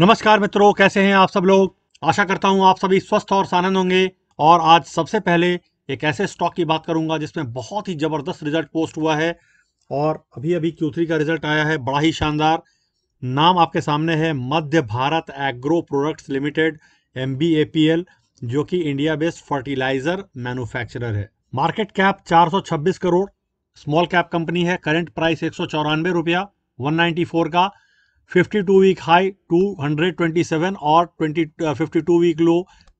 नमस्कार मित्रों कैसे हैं आप सब लोग आशा करता हूं आप सभी स्वस्थ और सानंद होंगे और आज सबसे पहले एक ऐसे स्टॉक की बात करूंगा जिसमें बहुत ही ज़बरदस्त रिजल्ट पोस्ट हुआ है और अभी अभी क्यू का रिजल्ट आया है बड़ा ही शानदार नाम आपके सामने है Madhya Bharat agro products limited एम जो कि इंडिया बेस्ड फर्टिलाइजर मैन्युफैक्चरर है market cap 426 crore small cap company है करंट प्राइस एक सौ रुपया वन का 52 वीक हाई 227 और 20 52 वीक लो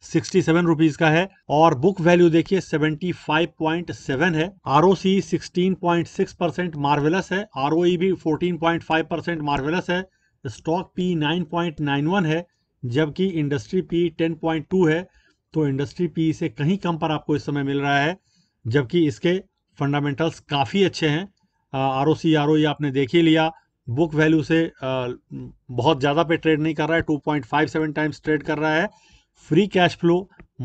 67 रुपीस का है और बुक वैल्यू देखिए 75.7 है R O C sixteen percent marvellous है आर ओ ई भी 14.5 परसेंट मार्वेलस है स्टॉक पी 9.91 है जबकि इंडस्ट्री पी 10.2 है तो इंडस्ट्री पी से कहीं कम पर आपको इस समय मिल रहा है जबकि इसके फंडामेंटल्स काफ़ी अच्छे हैं are O C R O ई आपने देख ही लिया बुक वैल्यू से बहुत ज़्यादा पे ट्रेड नहीं कर रहा है 2.57 टाइम्स ट्रेड कर रहा है free cash flow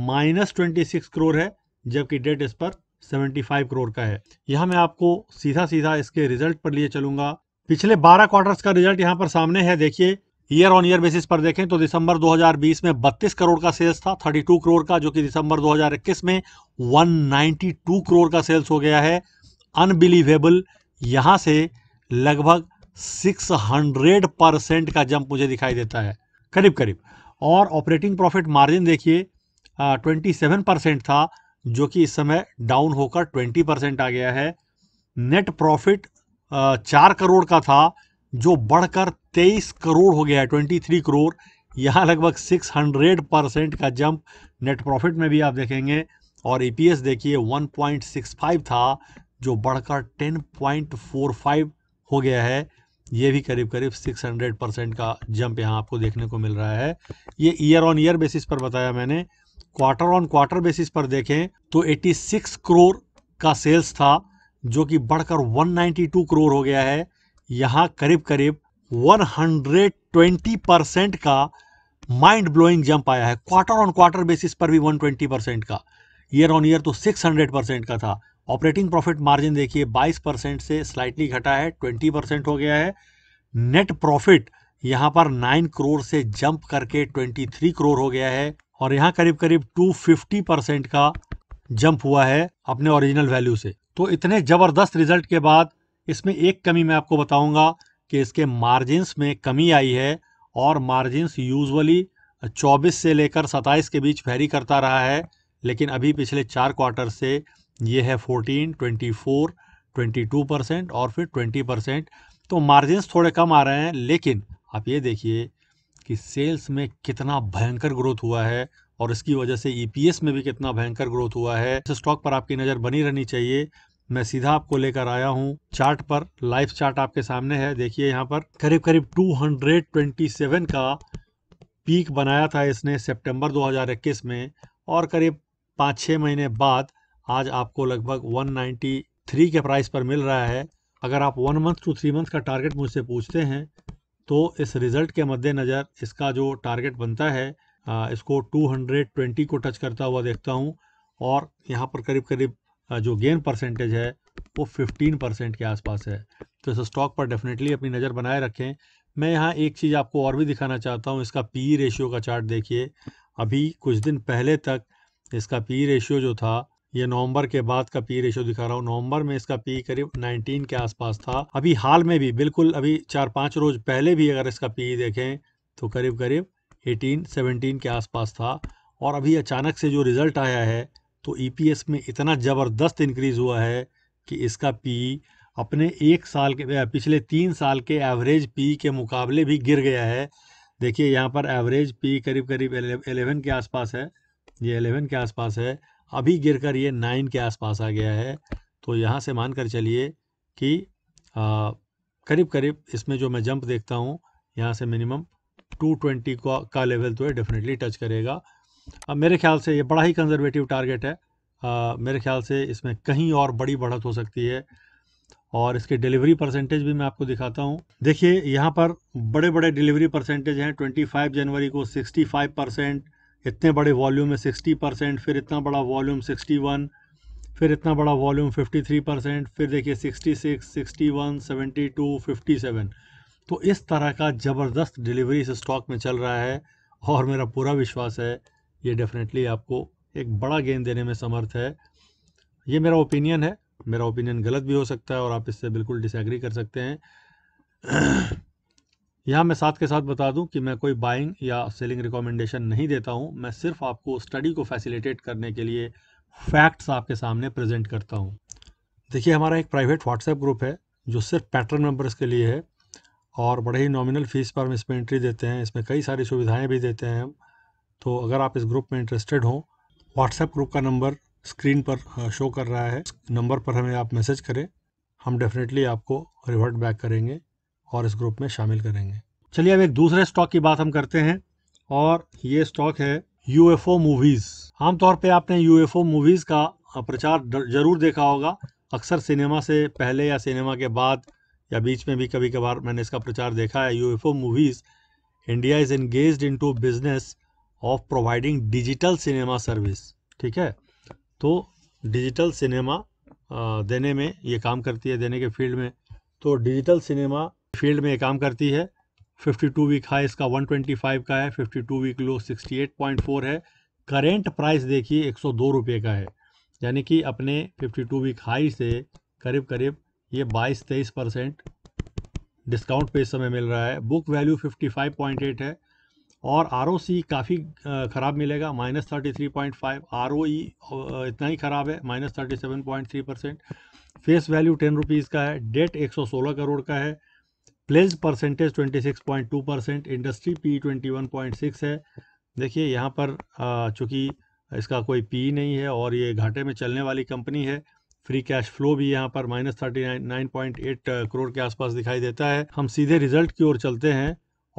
minus twenty crore है जबकि डेट इस पर 75 करोड़ का है यहाँ मैं आपको सीधा सीधा इसके रिजल्ट पर लिए चलूंगा पिछले 12 क्वार्टर्स का रिजल्ट यहाँ पर सामने है देखिए ईयर ऑन ईयर बेसिस पर देखें तो दिसंबर 2020 में 32 करोड़ का सेल्स था 32 करोड़ का जो कि दिसंबर 2021 में 192 करोड़ का सेल्स हो गया है अनबिलीवेबल यहाँ से लगभग 600 परसेंट का जंप मुझे दिखाई देता है करीब करीब और ऑपरेटिंग प्रॉफिट मार्जिन देखिए ट्वेंटी सेवन परसेंट था जो कि इस समय डाउन होकर ट्वेंटी परसेंट आ गया है नेट प्रॉफिट चार करोड़ का था जो बढ़कर तेईस करोड़ हो गया है ट्वेंटी थ्री करोड़ यहाँ लगभग सिक्स हंड्रेड परसेंट का जंप नेट प्रॉफिट में भी आप देखेंगे और ई e देखिए वन पॉइंट सिक्स फाइव था जो बढ़कर टेन पॉइंट फोर फाइव हो गया है ये भी करीब करीब 600 परसेंट का जंप यहाँ आपको देखने को मिल रहा है ये ईयर ऑन ईयर बेसिस पर बताया मैंने क्वार्टर ऑन क्वार्टर बेसिस पर देखें तो 86 करोड़ का सेल्स था जो कि बढ़कर 192 करोड़ हो गया है यहाँ करीब करीब 120 परसेंट का माइंड ब्लोइंग जंप आया है क्वार्टर ऑन क्वार्टर बेसिस पर भी वन परसेंट का ईयर ऑन ईयर तो सिक्स परसेंट का था ऑपरेटिंग प्रॉफिट मार्जिन देखिए 22 परसेंट से स्लाइटली घटा है 20 परसेंट हो गया है नेट प्रॉफिट यहाँ पर 9 करोड़ से जंप करके 23 करोड़ हो गया है और यहाँ करीब करीब 250 परसेंट का जंप हुआ है अपने ओरिजिनल वैल्यू से तो इतने ज़बरदस्त रिजल्ट के बाद इसमें एक कमी मैं आपको बताऊंगा कि इसके मार्जिन्स में कमी आई है और मार्जिन्स यूजली 24 से लेकर 27 के बीच फेरी करता रहा है लेकिन अभी पिछले चार क्वार्टर से ये है fourteen twenty four twenty two percent और फिर ट्वेंटी परसेंट तो मार्जिन्स थोड़े कम आ रहे हैं लेकिन आप ये देखिए कि सेल्स में कितना भयंकर ग्रोथ हुआ है और इसकी वजह से ईपीएस e में भी कितना भयंकर ग्रोथ हुआ है इस स्टॉक पर आपकी नज़र बनी रहनी चाहिए मैं सीधा आपको लेकर आया हूँ चार्ट पर लाइफ चार्ट आपके सामने है देखिए यहाँ पर करीब करीब 227 का पीक बनाया था इसने सितंबर 2021 में और करीब पाँच छः महीने बाद आज आपको लगभग 193 के प्राइस पर मिल रहा है अगर आप one month two three month का टारगेट मुझसे पूछते हैं तो इस रिज़ल्ट के मद्देनज़र इसका जो टारगेट बनता है इसको 220 को टच करता हुआ देखता हूँ और यहाँ पर करीब करीब जो गेन परसेंटेज है वो 15 परसेंट के आसपास है तो इस स्टॉक पर डेफिनेटली अपनी नज़र बनाए रखें मैं यहाँ एक चीज़ आपको और भी दिखाना चाहता हूँ इसका पी रेशियो e का चार्ट देखिए अभी कुछ दिन पहले तक इसका पी रेशियो e जो था ये नवंबर के बाद का पी रेशो दिखा रहा हूँ नवंबर में इसका पी करीब 19 के आसपास था अभी हाल में भी बिल्कुल अभी चार पाँच रोज पहले भी अगर इसका पी देखें तो करीब करीब 18 17 के आसपास था और अभी अचानक से जो रिज़ल्ट आया है तो ई में इतना ज़बरदस्त इंक्रीज़ हुआ है कि इसका पी अपने एक साल के पिछले तीन साल के एवरेज पी के मुकाबले भी गिर गया है देखिए यहाँ पर एवरेज पी करीब करीब एलेवन के आसपास है ये एलेवन के आसपास है अभी गिरकर ये नाइन के आसपास आ गया है तो यहाँ से मान कर चलिए कि करीब करीब इसमें जो मैं जंप देखता हूँ यहाँ से मिनिमम 220 का का लेवल तो है डेफिनेटली टच करेगा अब मेरे ख्याल से ये बड़ा ही कंजर्वेटिव टारगेट है आ, मेरे ख्याल से इसमें कहीं और बड़ी बढ़त हो सकती है और इसके डिलीवरी परसेंटेज भी मैं आपको दिखाता हूँ देखिए यहाँ पर बड़े बड़े डिलीवरी परसेंटेज हैं 25 जनवरी को 65 परसेंट इतने बड़े वॉल्यूम में 60 परसेंट फिर इतना बड़ा वॉल्यूम 61 फिर इतना बड़ा वॉल्यूम 53 परसेंट फिर देखिए 66, 61, 72, 57 तो इस तरह का ज़बरदस्त डिलीवरी इस स्टॉक में चल रहा है और मेरा पूरा विश्वास है ये डेफिनेटली आपको एक बड़ा गेंद देने में समर्थ है ये मेरा ओपिनियन है मेरा ओपिनियन गलत भी हो सकता है और आप इससे बिल्कुल डिसएग्री कर सकते हैं यहाँ मैं साथ के साथ बता दूं कि मैं कोई बाइंग या सेलिंग रिकमेंडेशन नहीं देता हूं मैं सिर्फ आपको स्टडी को फैसिलिटेट करने के लिए फैक्ट्स आपके सामने प्रेजेंट करता हूं देखिए हमारा एक प्राइवेट व्हाट्सएप ग्रुप है जो सिर्फ पैटर्न मेम्बर्स के लिए है और बड़े ही नॉमिनल फीस पर हम इसमें एंट्री देते हैं इसमें कई सारी सुविधाएँ भी देते हैं हम तो अगर आप इस ग्रुप में इंटरेस्टेड हों व्हाट्सएप ग्रुप का नंबर स्क्रीन पर शो कर रहा है नंबर पर हमें आप मैसेज करें हम डेफिनेटली आपको रिवर्ट बैक करेंगे और इस ग्रुप में शामिल करेंगे चलिए अब एक दूसरे स्टॉक की बात हम करते हैं और ये स्टॉक है यूएफओ मूवीज़ आमतौर पे आपने यूएफओ मूवीज़ का प्रचार जरूर देखा होगा अक्सर सिनेमा से पहले या सिनेमा के बाद या बीच में भी कभी कभार मैंने इसका प्रचार देखा है UFO movies India is engage in to business of providing digital cinema service ठीक है तो डिजिटल सिनेमा देने में ये काम करती है देने के फील्ड में तो डिजिटल सिनेमा फील्ड में काम करती है 52 वीक हाई इसका 125 का है 52 वीक लो 68.4 है करेंट प्राइस देखिए एक रुपए का है यानी कि अपने 52 वीक हाई से करीब करीब ये 22-23 परसेंट डिस्काउंट पे इस समय मिल रहा है बुक वैल्यू 55.8 है और आर काफ़ी ख़राब मिलेगा minus thirty three point five R इतना ही ख़राब है minus thirty seven point three percent face value ten rupees का है डेट एक सौ सोलह करोड़ का है pledge percentage 26.2 percent industry P 21.6 है देखिए यहाँ पर चूँकि इसका कोई पी नहीं है और ये घाटे में चलने वाली कंपनी है फ्री कैश फ्लो भी यहाँ पर minus thirty nine point eight crore के आसपास दिखाई देता है हम सीधे रिजल्ट की ओर चलते हैं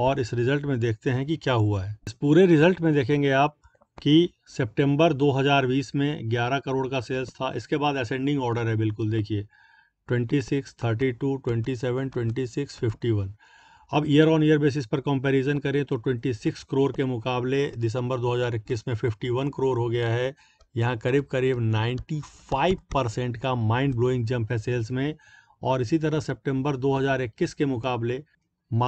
और इस रिजल्ट में देखते हैं कि क्या हुआ है इस पूरे रिजल्ट में देखेंगे आप कि सितंबर 2020 में 11 करोड़ का सेल्स था इसके बाद असेंडिंग ऑर्डर है बिल्कुल देखिए twenty six thirty two twenty seven twenty six fifty one अब ईयर ऑन ईयर बेसिस पर कंपैरिजन करें तो 26 करोड़ के मुकाबले दिसंबर 2021 में 51 करोड़ हो गया है यहाँ करीब करीब 95 परसेंट का माइंड ब्लोइंग जंप है सेल्स में और इसी तरह सितंबर 2021 के मुकाबले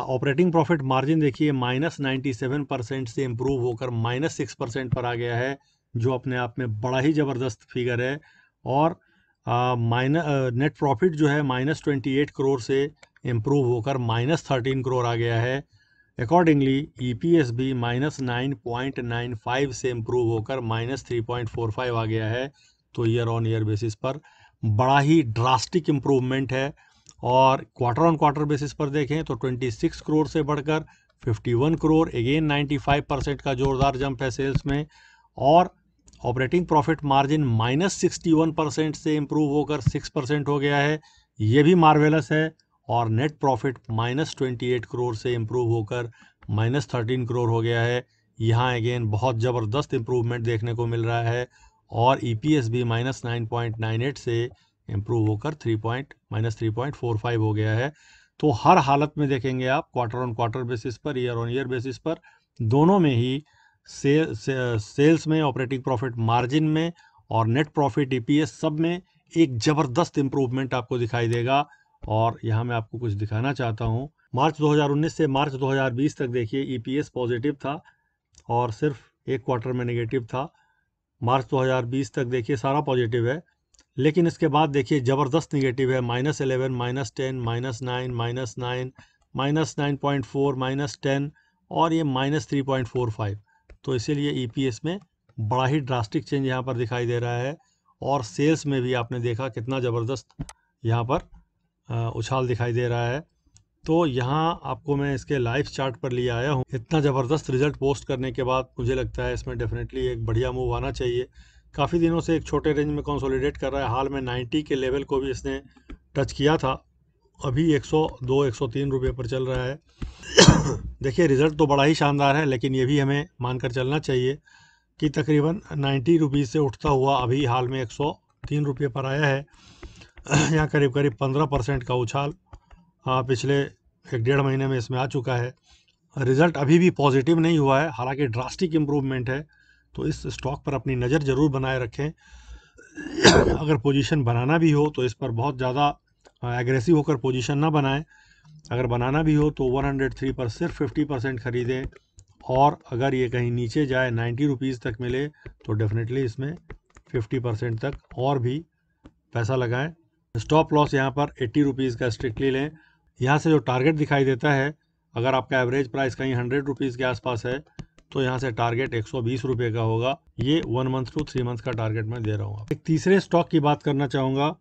ऑपरेटिंग प्रॉफिट मार्जिन देखिए माइनस नाइन्टी परसेंट से इम्प्रूव होकर माइनस सिक्स परसेंट पर आ गया है जो अपने आप में बड़ा ही ज़बरदस्त फिगर है और माइनस नेट प्रॉफिट जो है माइनस ट्वेंटी एट करोड़ से इम्प्रूव होकर माइनस थर्टीन करोड़ आ गया है अकॉर्डिंगली ईपीएस e भी minus nine point nine five से इम्प्रूव होकर minus three point four five आ गया है तो ईयर ऑन ईयर बेसिस पर बड़ा ही ड्रास्टिक इम्प्रूवमेंट है और क्वार्टर ऑन क्वार्टर बेसिस पर देखें तो ट्वेंटी सिक्स करोड़ से बढ़कर fifty one crore again ninety five percent का ज़ोरदार जंप है सेल्स में और operating profit margin minus sixty one percent से इम्प्रूव होकर सिक्स परसेंट हो गया है ये भी मार्वेलस है और net profit minus twenty eight crore से इम्प्रूव होकर माइनस थर्टीन करोर हो गया है यहाँ अगेन बहुत ज़बरदस्त इम्प्रूवमेंट देखने को मिल रहा है और ई e भी minus nine point nine eight से इम्प्रूव होकर three point minus three point four five हो गया है तो हर हालत में देखेंगे आप क्वार्टर ऑन क्वार्टर बेसिस पर ईयर ऑन ईयर बेसिस पर दोनों में ही से, सेल्स में ऑपरेटिंग प्रॉफिट मार्जिन में और नेट प्रॉफिट ईपीएस सब में एक ज़बरदस्त इम्प्रूवमेंट आपको दिखाई देगा और यहाँ मैं आपको कुछ दिखाना चाहता हूँ मार्च 2019 से मार्च 2020 तक देखिए ईपीएस पॉजिटिव था और सिर्फ एक क्वार्टर में नेगेटिव था मार्च 2020 तक देखिए सारा पॉजिटिव है लेकिन इसके बाद देखिए ज़बरदस्त निगेटिव है minus eleven minus ten minus nine minus nine minus nine point four minus ten और ये minus three point four five तो इसीलिए ई e में बड़ा ही ड्रास्टिक चेंज यहाँ पर दिखाई दे रहा है और सेल्स में भी आपने देखा कितना ज़बरदस्त यहाँ पर उछाल दिखाई दे रहा है तो यहाँ आपको मैं इसके लाइव चार्ट पर लिए आया हूँ इतना ज़बरदस्त रिजल्ट पोस्ट करने के बाद मुझे लगता है इसमें डेफिनेटली एक बढ़िया मूव आना चाहिए काफ़ी दिनों से एक छोटे रेंज में कंसोलिडेट कर रहा है हाल में 90 के लेवल को भी इसने टच किया था अभी 102 103 रुपए पर चल रहा है देखिए रिज़ल्ट तो बड़ा ही शानदार है लेकिन ये भी हमें मानकर चलना चाहिए कि तकरीबन 90 रुपीज़ से उठता हुआ अभी हाल में 103 रुपये पर आया है यहाँ करीब करीब 15 परसेंट का उछाल पिछले एक डेढ़ महीने में इसमें आ चुका है रिज़ल्ट अभी भी पॉजिटिव नहीं हुआ है हालाँकि ड्रास्टिक इम्प्रूवमेंट है तो इस स्टॉक पर अपनी नज़र ज़रूर बनाए रखें अगर पोजीशन बनाना भी हो तो इस पर बहुत ज़्यादा एग्रेसिव हाँ, होकर पोजीशन ना बनाएं अगर बनाना भी हो तो 103 पर सिर्फ 50 परसेंट ख़रीदें और अगर ये कहीं नीचे जाए नाइन्टी रुपीज़ तक मिले तो डेफिनेटली इसमें फिफ्टी परसेंट तक और भी पैसा लगाएं स्टॉप लॉस यहाँ पर एट्टी रुपीज़ का स्ट्रिक्टली लें यहाँ से जो टारगेट दिखाई देता है अगर आपका एवरेज प्राइस कहीं हंड्रेड रुपीज़ के आसपास है तो यहाँ से टारगेट एक सौ बीस रुपये का होगा ये one month two three month का टारगेट मैं दे रहा हूँ एक तीसरे स्टॉक की बात करना चाहूँगा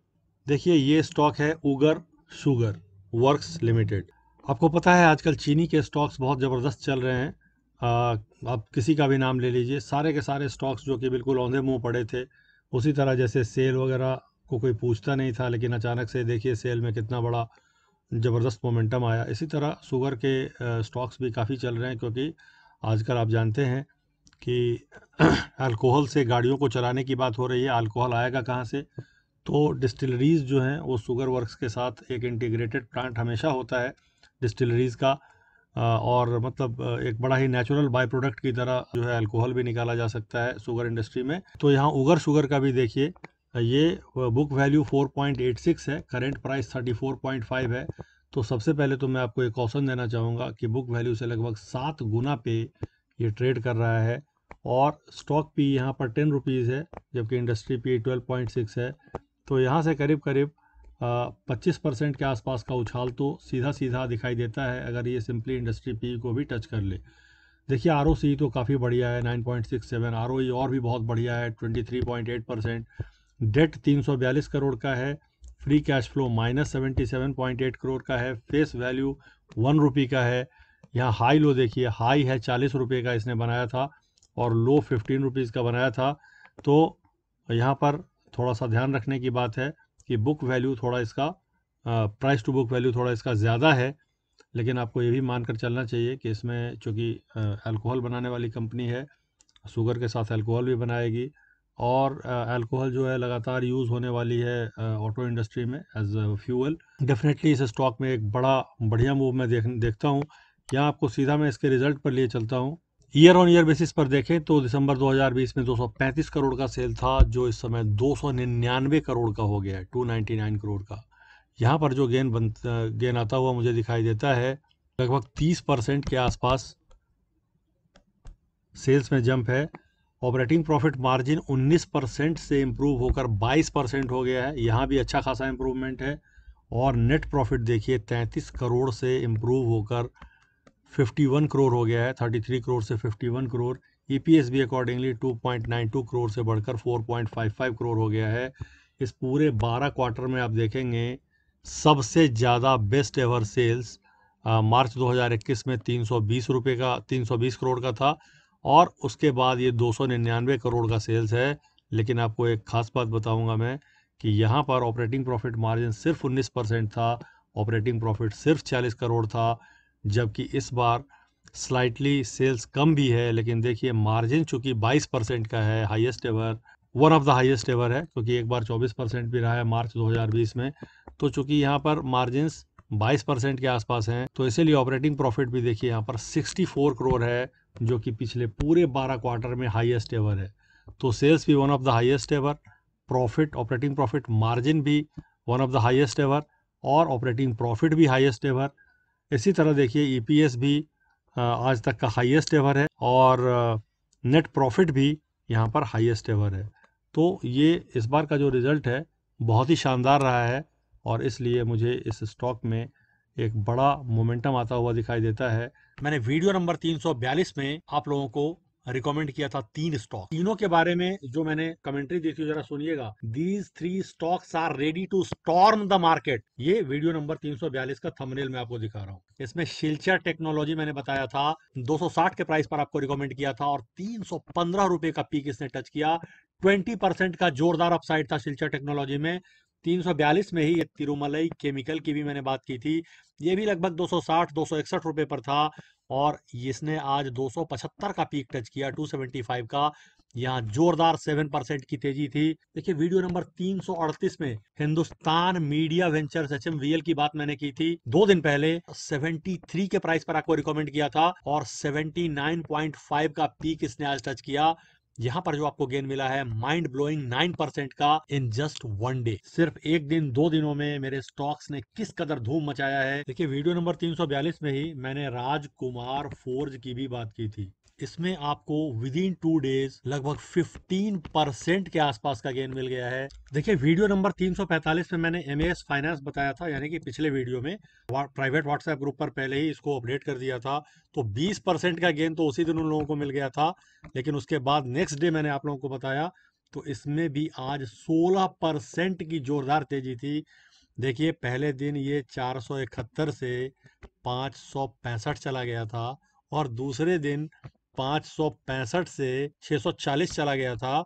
देखिए ये स्टॉक है उगर शुगर वर्क्स लिमिटेड आपको पता है आजकल चीनी के स्टॉक्स बहुत ज़बरदस्त चल रहे हैं आप किसी का भी नाम ले लीजिए सारे के सारे स्टॉक्स जो कि बिल्कुल औंधे मुंह पड़े थे उसी तरह जैसे सेल वगैरह को कोई पूछता नहीं था लेकिन अचानक से देखिए सेल में कितना बड़ा ज़बरदस्त मोमेंटम आया इसी तरह शुगर के स्टॉक्स भी काफ़ी चल रहे हैं क्योंकि आजकल आप जानते हैं कि अल्कोहल से गाड़ियों को चलाने की बात हो रही है अल्कोहल आएगा कहाँ से तो डिस्टिलरीज़ जो हैं वो शुगर वर्क्स के साथ एक इंटीग्रेटेड प्लांट हमेशा होता है डिस्टिलरीज़ का और मतलब एक बड़ा ही नेचुरल बाई प्रोडक्ट की तरह जो है अल्कोहल भी निकाला जा सकता है शुगर इंडस्ट्री में तो यहाँ उगर शुगर का भी देखिए ये बुक वैल्यू 4.86 है करेंट प्राइस 34.5 है तो सबसे पहले तो मैं आपको एक कौशन देना चाहूँगा कि बुक वैल्यू से लगभग सात गुना पे ये ट्रेड कर रहा है और स्टॉक पी यहाँ पर टेन रुपीज़ है जबकि industry P twelve point six है तो यहाँ से करीब करीब पच्चीस परसेंट के आसपास का उछाल तो सीधा सीधा दिखाई देता है अगर ये सिंपली इंडस्ट्री पी को भी टच कर ले देखिए आर तो काफ़ी बढ़िया है 9.67 आर और भी बहुत बढ़िया है 23.8 परसेंट डेट 342 करोड़ का है free cash flow minus eight crore का है फेस वैल्यू वन रुपी का है यहाँ हाई लो देखिए हाई है चालीस रुपये का इसने बनाया था और लो फिफ्टीन रुपीज़ का बनाया था तो यहाँ पर थोड़ा सा ध्यान रखने की बात है कि बुक वैल्यू थोड़ा इसका प्राइस टू बुक वैल्यू थोड़ा इसका ज़्यादा है लेकिन आपको ये भी मानकर चलना चाहिए कि इसमें चूँकि अल्कोहल बनाने वाली कंपनी है शुगर के साथ अल्कोहल भी बनाएगी और अल्कोहल जो है लगातार यूज़ होने वाली है ऑटो इंडस्ट्री में एज फ्यूल डेफिनेटली इस स्टॉक में एक बड़ा बढ़िया मूव मैं देख देखता हूँ यहाँ आपको सीधा मैं इसके रिज़ल्ट पर लिए चलता हूँ ईयर ऑन ईयर बेसिस पर देखें तो दिसंबर 2020 में 235 करोड़ का सेल था जो इस समय 299 करोड़ का हो गया है 299 करोड़ का यहाँ पर जो गेन बन गेन आता हुआ मुझे दिखाई देता है लगभग 30 परसेंट के आसपास सेल्स में जंप है ऑपरेटिंग प्रॉफिट मार्जिन 19 परसेंट से इम्प्रूव होकर 22 परसेंट हो गया है यहाँ भी अच्छा खासा इम्प्रूवमेंट है और नेट प्रॉफिट देखिए 33 करोड़ से इम्प्रूव होकर 51 करोड़ हो गया है 33 करोड़ से 51 करोड़ ईपीएस भी अकॉर्डिंगली 2.92 करोड़ से बढ़कर 4.55 करोड़ हो गया है इस पूरे 12 क्वार्टर में आप देखेंगे सबसे ज़्यादा बेस्ट एवर सेल्स आ, मार्च 2021 में तीन सौ रुपए का 320 करोड़ का था और उसके बाद ये निन्यानवे करोड़ का सेल्स है लेकिन आपको एक खास बात बताऊँगा मैं कि यहाँ पर ऑपरेटिंग प्रॉफिट मार्जिन सिर्फ उन्नीस परसेंट था ऑपरेटिंग प्रॉफिट सिर्फ 40 करोड़ था जबकि इस बार स्लाइटली सेल्स कम भी है लेकिन देखिए मार्जिन चूंकि 22 परसेंट का है highest ever one of the highest ever है क्योंकि एक बार 24 परसेंट भी रहा है मार्च 2020 में तो चूंकि यहाँ पर मार्जिन 22 परसेंट के आसपास हैं तो इसीलिए ऑपरेटिंग प्रॉफिट भी देखिए यहाँ पर 64 करोड़ है जो कि पिछले पूरे 12 क्वार्टर में हाईएस्ट एवर है तो सेल्स भी one of the highest ever profit operating profit margin भी one of the highest ever और ऑपरेटिंग प्रॉफिट भी हाईएस्ट एवर इसी तरह देखिए ईपीएस e भी आज तक का हाईएस्ट एवर है और नेट प्रॉफिट भी यहाँ पर हाईएस्ट एवर है तो ये इस बार का जो रिज़ल्ट है बहुत ही शानदार रहा है और इसलिए मुझे इस स्टॉक में एक बड़ा मोमेंटम आता हुआ दिखाई देता है मैंने वीडियो नंबर 342 में आप लोगों को रिकमेंड किया था तीन स्टॉक तीनों के बारे में जो मैंने कमेंट्री दी थी जरा सुनिएगा these three stocks are ready to storm the market ये वीडियो नंबर 342 का थंबनेल मैं आपको दिखा रहा हूँ इसमें शिलचर टेक्नोलॉजी मैंने बताया था 260 के प्राइस पर आपको रिकमेंड किया था और तीन रुपए का पीक इसने टच किया 20 परसेंट का जोरदार अपसाइड था सिल्चर टेक्नोलॉजी में 342 में ही ये तिरुमलई केमिकल की भी मैंने बात की थी ये भी लगभग 260 261 रुपए पर था और इसने आज 275 का पीक टच किया 275 का यहाँ जोरदार 7 परसेंट की तेजी थी देखिए वीडियो नंबर 338 में हिंदुस्तान मीडिया वेंचर्स एच की बात मैंने की थी दो दिन पहले 73 के प्राइस पर आपको रिकमेंड किया था और 79.5 का पीक इसने आज टच किया यहाँ पर जो आपको गेन मिला है माइंड ब्लोइंग नाइन परसेंट का इन जस्ट वन डे सिर्फ एक दिन दो दिनों में मेरे स्टॉक्स ने किस कदर धूम मचाया है देखिए वीडियो नंबर 342 में ही मैंने राजकुमार फोर्ज की भी बात की थी इसमें आपको विद इन टू डेज लगभग 15 परसेंट के आसपास का गेन मिल गया है देखिए वीडियो नंबर 345 में मैंने एम फाइनेंस बताया था यानी कि पिछले वीडियो में प्राइवेट व्हाट्सएप ग्रुप पर पहले ही इसको अपडेट कर दिया था तो 20 परसेंट का गेन तो उसी दिन उन लोगों को मिल गया था लेकिन उसके बाद नेक्स्ट डे मैंने आप लोगों को बताया तो इसमें भी आज सोलह परसेंट की जोरदार तेजी थी देखिए पहले दिन ये चार से पाँच चला गया था और दूसरे दिन 565 से 640 चला गया था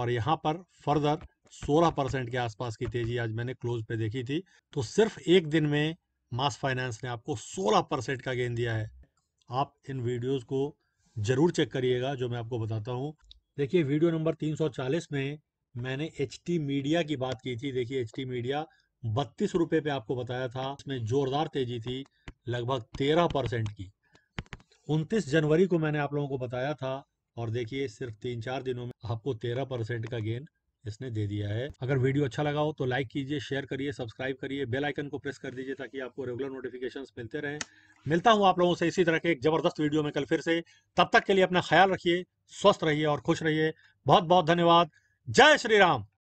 और यहाँ पर फर्दर 16 परसेंट के आसपास की तेजी आज मैंने क्लोज पे देखी थी तो सिर्फ एक दिन में मास फाइनेंस ने आपको 16 परसेंट का गेन दिया है आप इन वीडियोस को जरूर चेक करिएगा जो मैं आपको बताता हूँ देखिए वीडियो नंबर 340 में मैंने एच मीडिया की बात की थी देखिए एच मीडिया बत्तीस रुपये पे आपको बताया था इसमें जोरदार तेजी थी लगभग तेरह परसेंट की उनतीस जनवरी को मैंने आप लोगों को बताया था और देखिए सिर्फ तीन चार दिनों में आपको तेरह परसेंट का गेन इसने दे दिया है अगर वीडियो अच्छा लगा हो तो लाइक कीजिए शेयर करिए सब्सक्राइब करिए बेल आइकन को प्रेस कर दीजिए ताकि आपको रेगुलर नोटिफिकेशंस मिलते रहें मिलता हूं आप लोगों से इसी तरह के एक जबरदस्त वीडियो में कल फिर से तब तक के लिए अपना ख्याल रखिए स्वस्थ रहिए और खुश रहिए बहुत बहुत धन्यवाद जय श्री राम